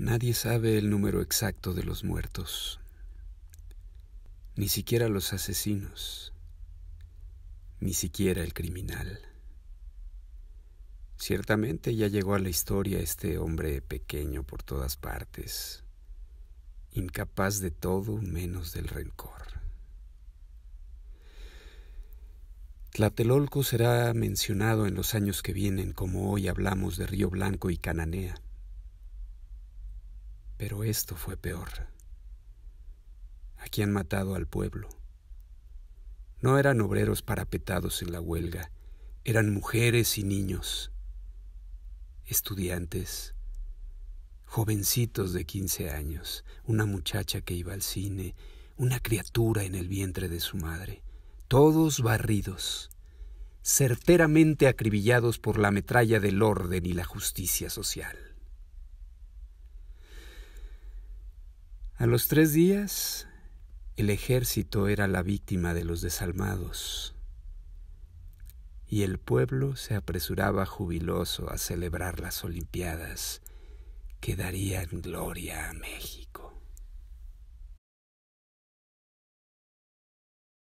Nadie sabe el número exacto de los muertos, ni siquiera los asesinos, ni siquiera el criminal. Ciertamente ya llegó a la historia este hombre pequeño por todas partes, incapaz de todo menos del rencor. Tlatelolco será mencionado en los años que vienen como hoy hablamos de Río Blanco y Cananea pero esto fue peor. Aquí han matado al pueblo. No eran obreros parapetados en la huelga, eran mujeres y niños, estudiantes, jovencitos de 15 años, una muchacha que iba al cine, una criatura en el vientre de su madre, todos barridos, certeramente acribillados por la metralla del orden y la justicia social. A los tres días, el ejército era la víctima de los desalmados, y el pueblo se apresuraba jubiloso a celebrar las Olimpiadas que darían gloria a México.